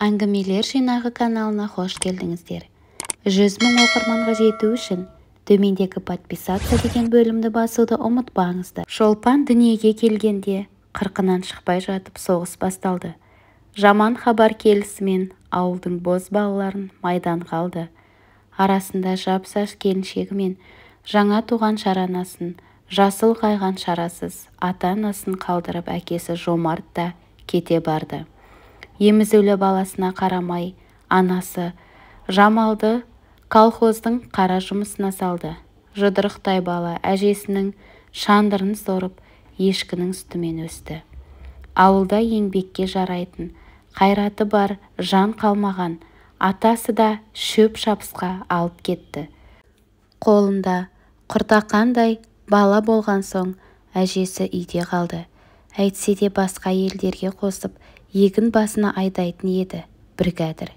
әңгімелер жинағы каналына қош келдіңіздер жүз мың оқырманға жету үшін төмендегі подписация деген бөлімді басуды ұмытпаңыздар шолпан дүниеге келгенде қырқынан шықпай жатып соғыс басталды жаман хабар келісімен ауылдың боз балаларын майдан қалды арасында жапсаш келіншегімен мен жаңа туған шаранасын жасыл қайған шарасыз ата-анасын қалдырып әкесі жомарт кете барды емізулі баласына қарамай анасы жамалды колхоздың қара жұмысына салды жұдырықтай бала әжесінің шандырын сорып ешкінің сүтімен өсті ауылда еңбекке жарайтын қайраты бар жан қалмаған атасы да шөп шапысқа алып кетті қолында құртақандай бала болған соң әжесі үйде қалды әйтсе де басқа елдерге қосып егін басына айдайтын еді бригадир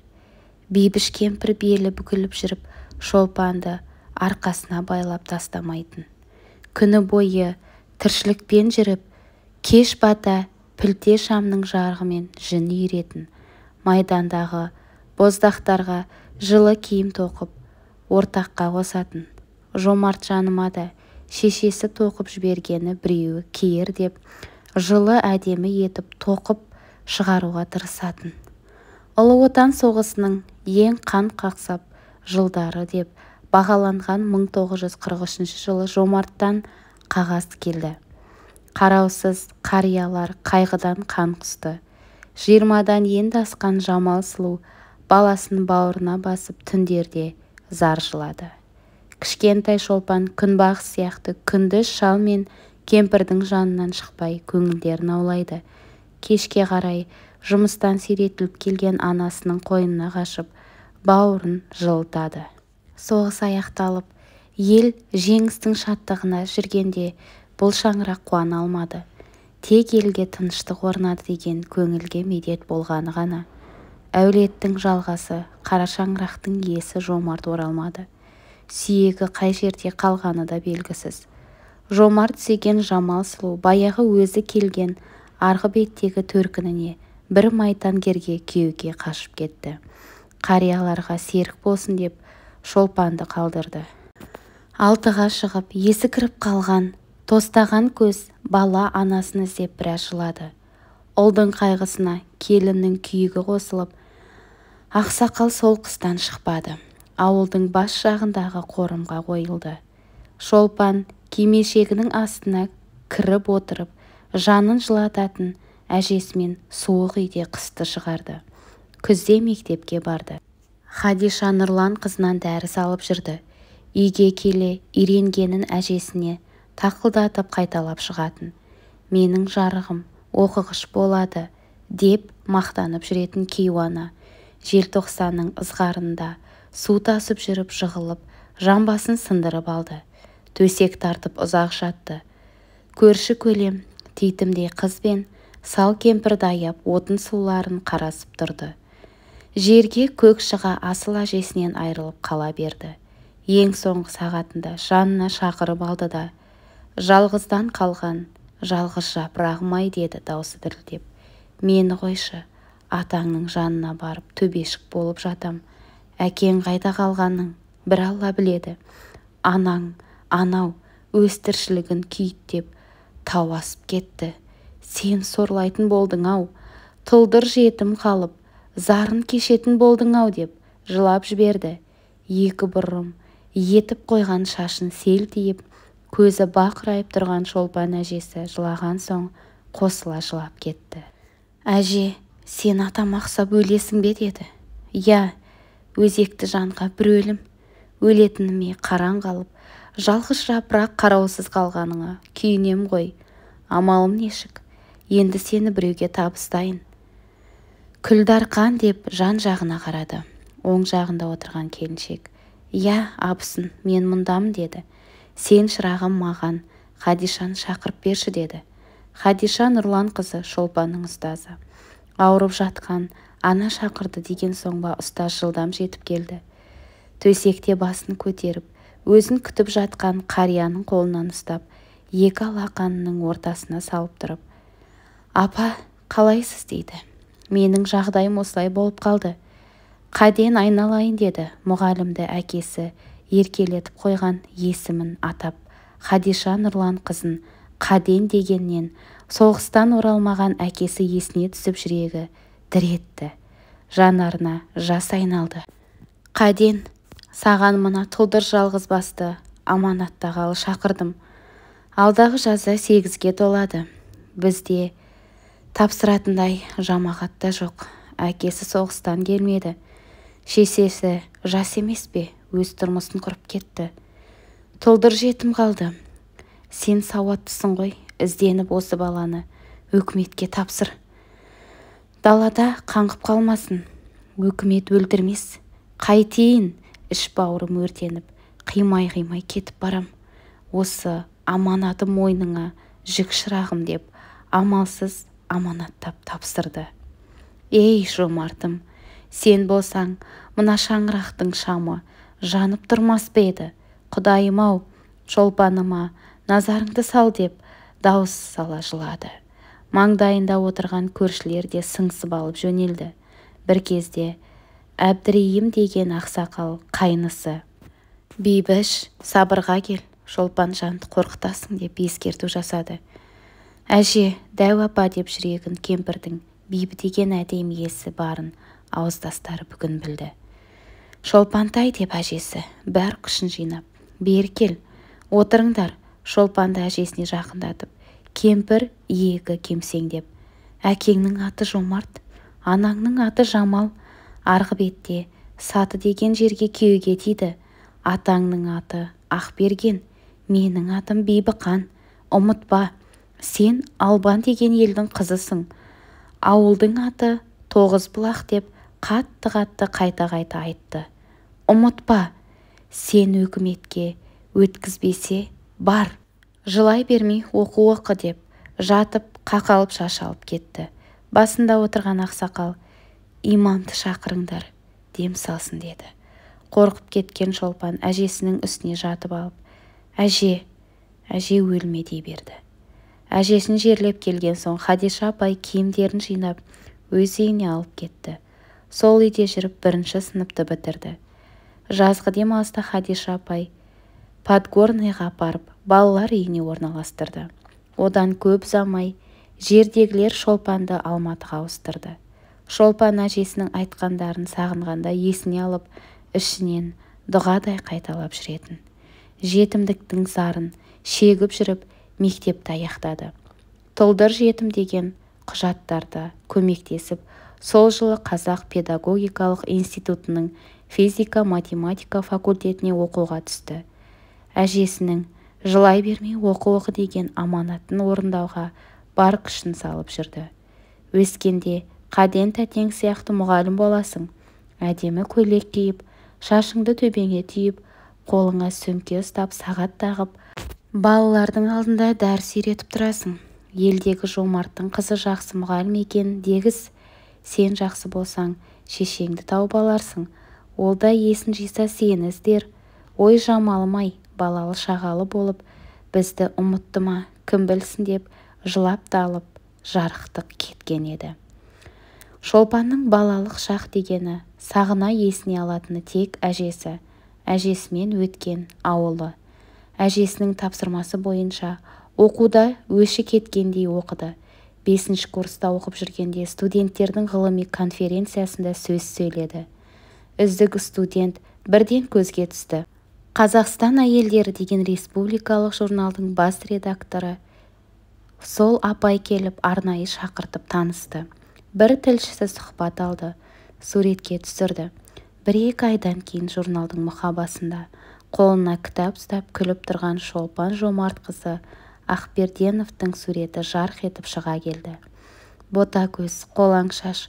бейбіш кемпір белі бүгіліп жүріп шолпанды арқасына байлап тастамайтын күні бойы тіршілікпен жүріп кеш бата пілте шамның жарығымен жүн үйретін. майдандағы боздақтарға жылы киім тоқып ортаққа қосатын жомарт жаныма да шешесі тоқып жібергені біреуі киер деп жылы әдемі етіп тоқып шығаруға тырысатын ұлы отан соғысының ең қан қақсап жылдары деп бағаланған 1943 жылы жомарттан қағаз келді қараусыз қариялар қайғыдан қан құсты жиырмадан енді асқан жамал сұлу баласын бауырына басып түндерде зар жылады кішкентай шолпан күнбағыс сияқты күндіз шал мен кемпірдің жанынан шықпай көңілдерін аулайды кешке қарай жұмыстан сиретіліп келген анасының қойнына қашып бауырын жылытады соғыс аяқталып ел жеңістің шаттығына жүргенде бұл шаңырақ қуана алмады тек елге тыныштық орнады деген көңілге медет болғаны ғана әулеттің жалғасы қара шаңырақтың иесі жомарт оралмады сүйегі қай жерде қалғаны да белгісіз жомарт сүйген жамал сұлу баяғы өзі келген арғы беттегі төркініне бір майтангерге күйеуге қашып кетті қарияларға серік болсын деп шолпанды қалдырды алтыға шығып есі кіріп қалған тостаған көз бала анасын іздеп біраз жылады ұлдың қайғысына келіннің күйігі қосылып ақсақал сол қыстан шықпады ауылдың бас жағындағы қорымға қойылды шолпан кимешегінің астына кіріп отырып жанын жылататын әжесімен суық үйде қысты шығарды күзде мектепке барды хадиша нұрлан қызынан дәріс алып жүрді үйге келе үйренгенін әжесіне тақылдатып қайталап шығатын менің жарығым оқығыш болады деп мақтанып жүретін кейуана желтоқсанның ызғарында су тасып жүріп жығылып жамбасын сындырып алды төсек тартып ұзақ жатты көрші көлем титімдей қыз бен сал кемпірді аяп отын суларын қарасып тұрды жерге көк шыға асыл әжесінен айрылып қала берді ең соңғы сағатында жанына шақырып алды да жалғыздан қалған жалғыз жапырағым-ай деді даусы дірілдеп мені қойшы атаңның жанына барып төбешік болып жатам әкең қайда қалғаның бір алла біледі анаң анау өз тіршілігін күйттеп тау асып кетті сен сорлайтын болдың-ау тұлдыр жетім қалып зарын кешетін болдың-ау деп жылап жіберді екі бұрым етіп қойған шашын селтиіп көзі бақырайып тұрған шолпан әжесі жылаған соң қосыла жылап кетті әже сен ата мақсап өлесің бе деді иә өзекті жанға бір өлім өлетініме қараң қалып жалғыз жапырақ қараусыз қалғаныңа күйінем ғой амалым нешік енді сені біреуге табыстайын күлдарқан деп жан-жағына қарады оң жағында отырған келіншек иә абысын мен мұндамын деді сен шырағым маған хадишаны шақырып берші деді хадиша қызы, шолпанның ұстазы ауырып жатқан ана шақырды деген соң ба ұстаз жылдам жетіп келді төсекте басын көтеріп өзін күтіп жатқан қарияның қолынан ұстап екі алақанының ортасына салып тұрып апа қалайсыз дейді менің жағдайым осылай болып қалды қаден айналайын деді мұғалімді әкесі еркелетіп қойған есімін атап хадиша қызын қаден дегеннен соғыстан оралмаған әкесі есіне түсіп жүрегі дір етті жанарына жас айналды қаден саған мына тұлдыр аманатта аманаттағалы шақырдым алдағы жазда сегізге толады бізде тапсыратындай жамағат та жоқ әкесі соғыстан келмеді шешесі жас емес пе өз тұрмысын құрып кетті тұлдыр жетім қалды сен сауаттысың ғой ізденіп осы баланы өкіметке тапсыр далада қаңғып қалмасын өкімет өлтірмес қайтейін іш-бауырым өртеніп қимай-қимай кетіп барам осы аманаты мойныңа жүк шырағым деп амалсыз аманаттап тапсырды ей жомартым сен болсаң мына шаңырақтың шамы жанып тұрмас па еді құдайым-ау шолпаныма назарыңды сал деп дауыс сала жылады маңдайында отырған көршілер де сыңсып алып жөнелді бір кезде әбдірейім деген ақсақал қайнысы Бибіш сабырға кел шолпанжанды қорқытасың деп ескерту жасады әже дәу апа деп жүрегін кемпірдің деген әдем иесі барын ауыздастары бүгін білді шолпантай деп әжесі бәр күшін жинап бер кел отырыңдар шолпанды әжесіне жақындатып кемпір иегі кемсеңдеп әкеңнің аты жомарт анаңның аты жамал арғы бетте саты деген жерге күйеуге тиді атаңның аты ақберген менің атым бибіқан ұмытпа сен албан деген елдің қызысың ауылдың аты тоғыз бұлақ деп қатты-қатты қайта-қайта айтты ұмытпа сен өкіметке өткізбесе бар жылай бермей оқу оқы деп жатып қақалып шашалып кетті басында отырған ақсақал имамды шақырыңдар дем салсын деді қорқып кеткен шолпан әжесінің үстіне жатып алып әже әже өлме дей берді әжесін жерлеп келген соң хадиша апай киімдерін жинап өз үйіне алып кетті сол үйде жүріп бірінші сыныпты бітірді жазғы демалыста хадиша апай подгорныйға апарып балалар үйіне орналастырды одан көп ұзамай жердегілер шолпанды алматыға ауыстырды шолпан әжесінің айтқандарын сағынғанда есіне алып ішінен дұғадай қайталап жүретін жетімдіктің зарын шегіп жүріп мектепті аяқтады тұлдыр жетім деген құжаттарда көмектесіп сол жылы қазақ педагогикалық институтының физика-математика факультетіне оқуға түсті әжесінің жылай бермей оқу оқы деген аманатын орындауға бар күшін салып жүрді өскенде қаден тәтең сияқты мұғалім боласың әдемі көйлек киіп шашыңды төбеңе түйіп қолыңа сөмке ұстап сағат тағып балалардың алдында дәріс үйретіп тұрасың елдегі жомарттың қызы жақсы мұғалім екен, дегіз сен жақсы болсаң шешеңді тауып аларсың ол да есін жиса сені іздер ой жамалым-ай балалы шағалы болып бізді ұмытты ма кім білсін деп жылап та жарықтық кеткен еді шолпанның балалық шақ дегені сағына есіне алатыны тек әжесі әжесімен өткен ауылы әжесінің тапсырмасы бойынша оқуда өші кеткендей оқыды бесінші курста оқып жүргенде студенттердің ғылыми конференциясында сөз сөйледі үздік студент бірден көзге түсті қазақстан әйелдері деген республикалық журналдың бас редакторы сол апай келіп арнайы шақыртып танысты бір тілшісі сұхбат алды суретке түсірді бір-екі айдан кейін журналдың мұхабасында қолына кітап ұстап күліп тұрған шолпан жомартқызы ақберденовтың суреті жарқ етіп шыға келді бота көз қолаң шаш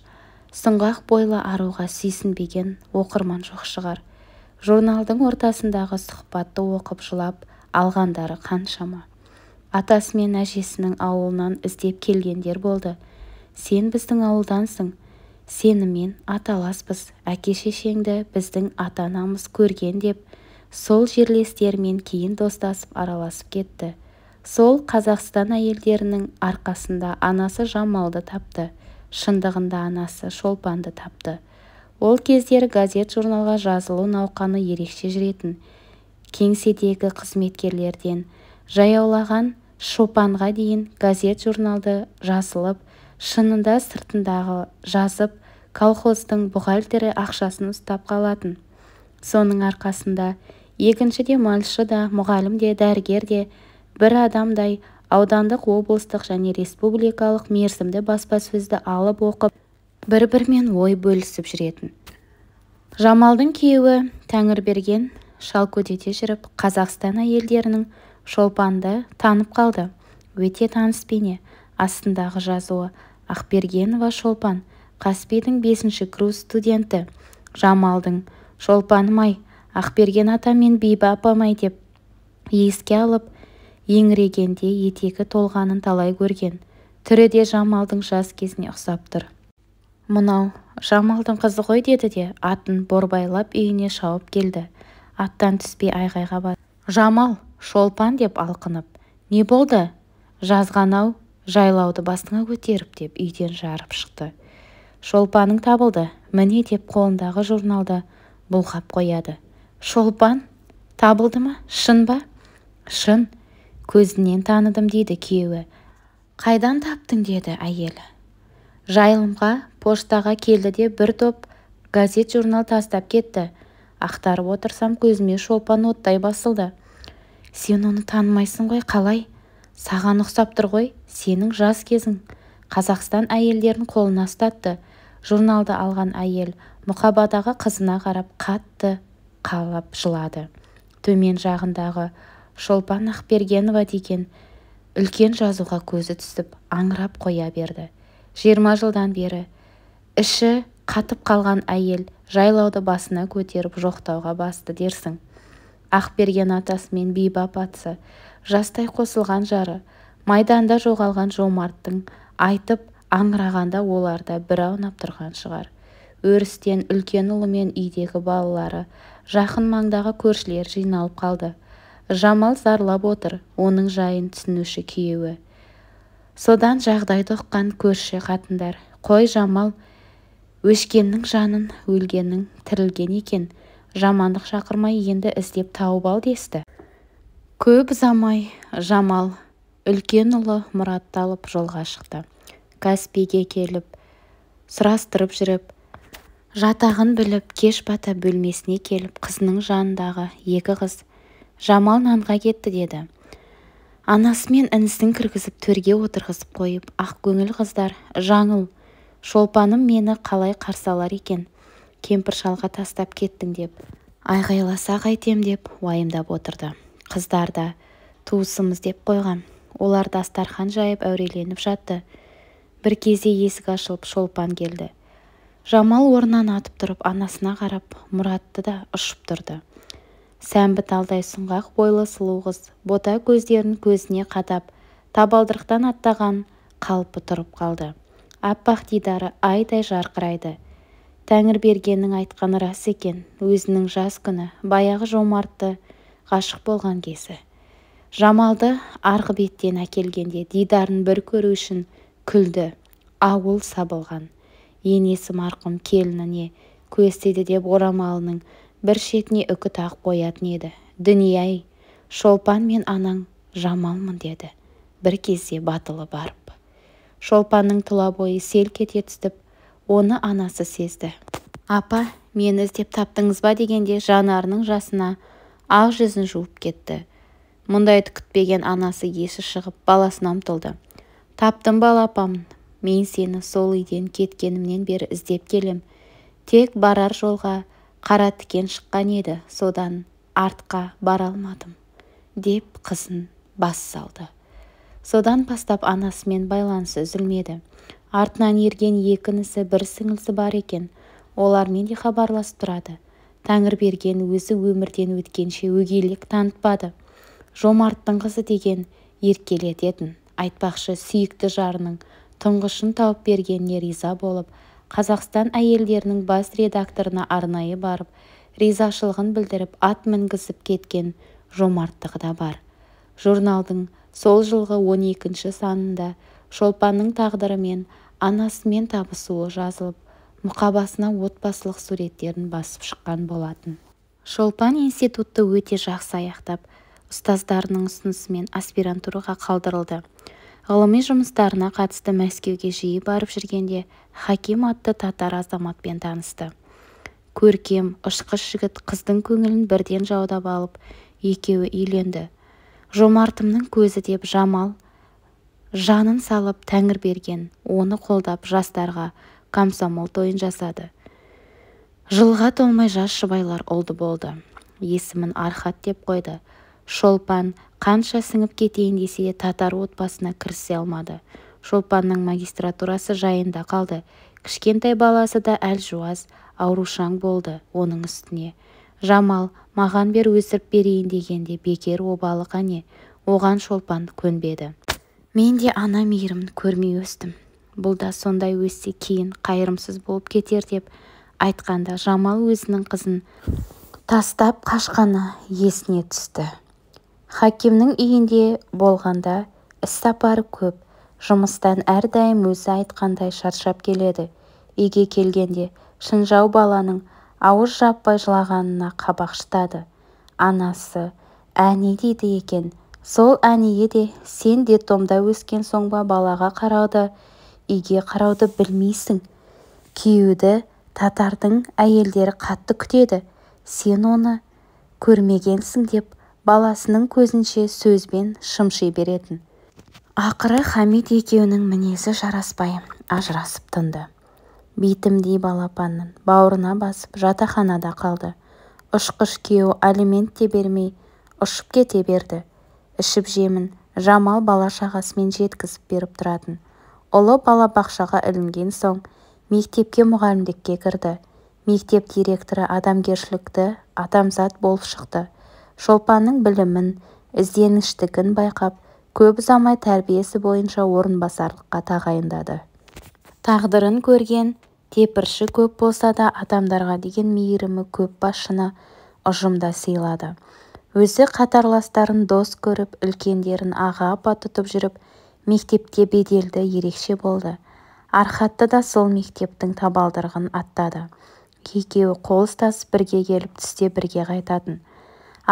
сұңғақ бойлы аруға сүйсінбеген оқырман жоқ шығар журналдың ортасындағы сұхбатты оқып жылап алғандары қаншама атасы мен әжесінің ауылынан іздеп келгендер болды сен біздің ауылдансың сенімен аталаспыз әке-шешеңді біздің ата-анамыз көрген деп сол жерлестерімен кейін достасып араласып кетті сол қазақстан әйелдерінің арқасында анасы жамалды тапты шындығында анасы шолпанды тапты ол кездері газет-журналға жазылу науқаны ерекше жүретін кеңседегі қызметкерлерден жаяулаған шопанға дейін газет-журналды жасылып шынында сыртындағы жазып колхоздың бухгалтері ақшасын ұстап қалатын соның арқасында екінші де мальшы да мұғалім де дәрігер де бір адамдай аудандық облыстық және республикалық мерзімді баспасөзді алып оқып бір-бірімен ой бөлісіп жүретін жамалдың күйеуі тәңірберген шалкөдете жүріп қазақстан әйелдерінің шолпанды танып қалды өте таныс бейне астындағы жазуы ақбергенова шолпан қаспидің бесінші курс студенті жамалдың шолпаным-ай ақберген ата мен бибі апам-ай деп еске алып еңірегенде етегі толғанын талай көрген түрі де жамалдың жас кезіне ұқсап тұр мынау жамалдың қызы ғой деді де атын борбайлап үйіне шауып келді аттан түспей айғайға бас жамал шолпан деп алқынып не болды жазған-ау жайлауды басыңа көтеріп деп үйден жарып шықты шолпаның табылды міне деп қолындағы журналды бұлғап қояды шолпан табылды ма шын ба шын көзінен таныдым дейді күйеуі қайдан таптың деді әйелі жайылымға поштаға келді де бір топ газет журнал тастап кетті ақтарып отырсам көзіме шолпан оттай басылды сен оны танымайсың ғой қалай саған ұқсап тұр ғой сенің жас кезің қазақстан әйелдерін қолына ұстатты журналды алған әйел мұқабадағы қызына қарап қатты қалап жылады төмен жағындағы шолпан ақбергенова деген үлкен жазуға көзі түсіп аңырап қоя берді жиырма жылдан бері іші қатып қалған әйел жайлауды басына көтеріп жоқтауға басты дерсің ақберген атасы мен бибі апасы жастай қосылған жары майданда жоғалған жомарттың айтып аңырағанда оларда да бір аунап тұрған шығар өрістен үлкен ұлы мен үйдегі балалары жақын маңдағы көршілер жиналып қалды жамал зарлап отыр оның жайын түсінуші күйеуі содан жағдайды ұққан көрші қатындар қой жамал өшкеннің жанын өлгеннің тірілген екен жамандық шақырмай енді іздеп тауып ал десті көп замай жамал үлкен ұлы мұратты алып жолға шықты каспиге келіп сұрастырып жүріп жатағын біліп кеш бата бөлмесіне келіп қызының жанындағы екі қыз жамал нанға кетті деді анасы мен інісін кіргізіп төрге отырғызып қойып ақ көңіл қыздар жаңыл шолпаным мені қалай қарсы алар екен кемпір шалға тастап кеттің деп айғайласа қайтем деп уайымдап отырды қыздар да туысымыз деп қойған, олар дастархан жайып әуреленіп жатты бір кезде есік ашылып шолпан келді жамал орнынан атып тұрып анасына қарап мұратты да ұшып тұрды сәмбі талдай сұңғақ бойлы сұлу қыз бота көздерін көзіне қатап, табалдырықтан аттаған қалпы тұрып қалды аппақ дидары айдай жарқырайды тәңірбергеннің айтқаны рас екен өзінің жас күні баяғы жомартты ғашық болған кезі жамалды арғы беттен әкелгенде дидарын бір көру үшін күлді ауыл сабылған енесі марқұм келініне көз деп орамалының бір шетіне үкі тағып қоятын еді дүние шолпан мен анаң жамалмын деді бір кезде батылы барып шолпанның тұла бойы селк ете оны анасы сезді апа мені іздеп таптыңыз ба дегенде жанарының жасына ақ жүзін жуып кетті мұндайды күтпеген анасы есі шығып баласына ұмтылды таптым балапам, мен сені сол үйден кеткенімнен бері іздеп келем тек барар жолға қара тікен шыққан еді содан артқа бара алмадым деп қызын бас салды содан бастап анасымен байланысы үзілмеді артынан ерген екінісі бір сіңлісі бар екен олармен де хабарласып тұрады берген өзі өмірден өткенше өгейлік танытпады жомарттың қызы деген еркелететін айтпақшы сүйікті жарының тұңғышын тауып бергеніне риза болып қазақстан әйелдерінің бас редакторына арнайы барып ризашылығын білдіріп ат мінгізіп кеткен жомарттығы да бар журналдың сол жылғы 12 санында шолпанның тағдыры мен анасымен табысуы жазылып мұқабасына отбасылық суреттерін басып шыққан болатын шолпан институтты өте жақсы аяқтап ұстаздарының ұсынысымен аспирантураға қалдырылды ғылыми жұмыстарына қатысты мәскеуге жиі барып жүргенде хаким атты татар азаматпен танысты көркем ұшқыш жігіт қыздың көңілін бірден жаудап алып екеуі үйленді жомартымның көзі деп жамал жанын салып берген, оны қолдап жастарға комсомол тойын жасады жылға толмай жас шыбайлар ұлды болды есімін архат деп қойды шолпан қанша сіңіп кетейін десе де татар отбасына кірісе алмады шолпанның магистратурасы жайында қалды кішкентай баласы да әлжуаз аурушаң болды оның үстіне жамал маған бер өсіріп берейін дегенде бекер обалы қане оған шолпан көнбеді мен де ана мейірімін көрмей өстім бұл да сондай өссе кейін қайырымсыз болып кетер деп айтқанда жамал өзінің қызын тастап қашқаны есіне түсті хакимнің үйінде болғанда іс көп жұмыстан әрдайым өзі айтқандай шаршап келеді үйге келгенде шынжау баланың ауыз жаппай жылағанына қабақ шытады анасы әне дейді екен сол әне де сен детдомда өскен соң ба балаға қарауды үйге қарауды білмейсің күйеуді татардың әйелдері қатты күтеді сен оны көрмегенсің деп баласының көзінше сөзбен шымши беретін ақыры хамит екеуінің мінезі жараспай ажырасып тынды Бетімдей балапанын бауырына басып жатаханада қалды ұшқыш күйеу алимент те бермей ұшып кете берді ішіп-жемін жамал бала-шағасымен жеткізіп беріп тұратын ұлы бақшаға ілінген соң мектепке мұғалімдікке кірді мектеп директоры адамгершілікті адамзат болып шықты шолпанның білімін ізденіштігін байқап көп ұзамай тәрбиесі бойынша орынбасарлыққа тағайындады тағдырын көрген тепірші көп болса да адамдарға деген мейірімі көп басшыны ұжымда сыйлады өзі қатарластарын дос көріп үлкендерін аға апа тұтып жүріп мектепте беделді ерекше болды архатты да сол мектептің табалдырығын аттады екеуі қол ұстасып бірге келіп түсте бірге қайтатын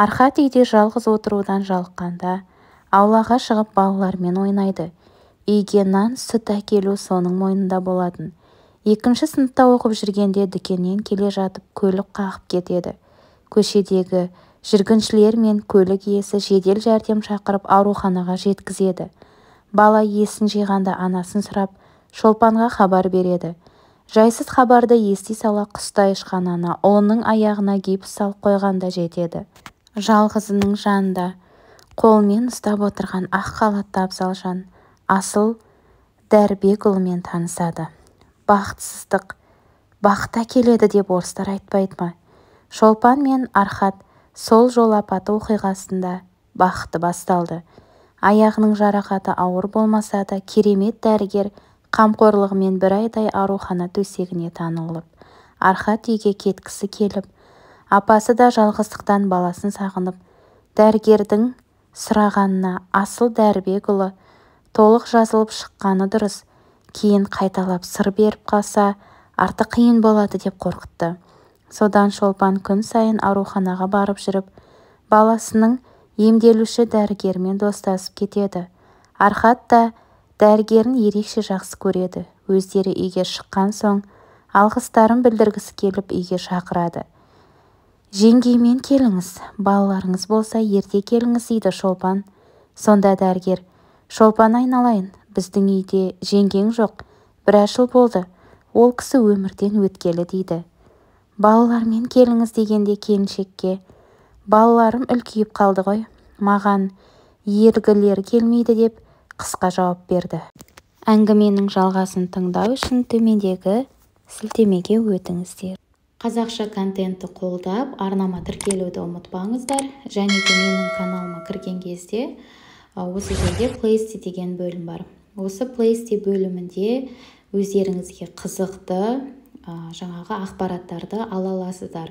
архат үйде жалғыз отырудан жалыққанда аулаға шығып балалармен ойнайды үйге нан сүт әкелу соның мойнында болатын екінші сыныпта оқып жүргенде дүкеннен келе жатып көлік қағып кетеді көшедегі жүргіншілер мен көлік иесі жедел жәрдем шақырып ауруханаға жеткізеді бала есін жиғанда анасын сұрап шолпанға хабар береді жайсыз хабарды ести сала құстай ұшқан ана ұлының аяғына гипс салып қойғанда жетеді жалғызының жанында қолмен ұстап отырған ақ халатты абзал жан асыл ұлымен танысады бақытсыздық бақыт келеді деп орыстар айтпайды ма шолпан мен архат сол жол апаты оқиғасында бақыты басталды аяғының жарақаты ауыр болмаса да керемет дәрігер қамқорлығымен бір айдай аурухана төсегіне танылып архат үйге кеткісі келіп апасы да жалғыздықтан баласын сағынып дәрігердің сұрағанына асыл дәрібекұлы толық жазылып шыққаны дұрыс кейін қайталап сыр беріп қалса арты қиын болады деп қорқытты содан шолпан күн сайын ауруханаға барып жүріп баласының емделуші дәрігермен достасып кетеді архат та дәрігерін ерекше жақсы көреді өздері үйге шыққан соң алғыстарын білдіргісі келіп үйге шақырады жеңгеймен келіңіз балаларыңыз болса ерте келіңіз дейді шолпан сонда дәрігер шолпан айналайын біздің үйде жеңгең жоқ біраз жыл болды ол кісі өмірден өткелі дейді балалармен келіңіз дегенде келіншекке балаларым үлкейіп қалды ғой маған ергілер келмейді деп қысқа жауап берді әңгіменің жалғасын тыңдау үшін төмендегі сілтемеге өтіңіздер қазақша контентті қолдап арнама тіркелуді ұмытпаңыздар және де менің каналыма кірген кезде осы жерде плейсти деген бөлім бар осы плейсти бөлімінде өздеріңізге қызықты жаңағы ақпараттарды ала аласыздар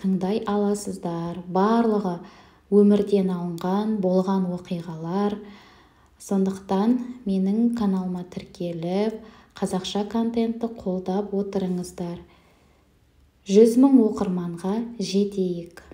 тыңдай аласыздар барлығы өмірден алынған болған оқиғалар сондықтан менің каналыма тіркеліп қазақша контентті қолдап отырыңыздар жүз мың оқырманға жетейік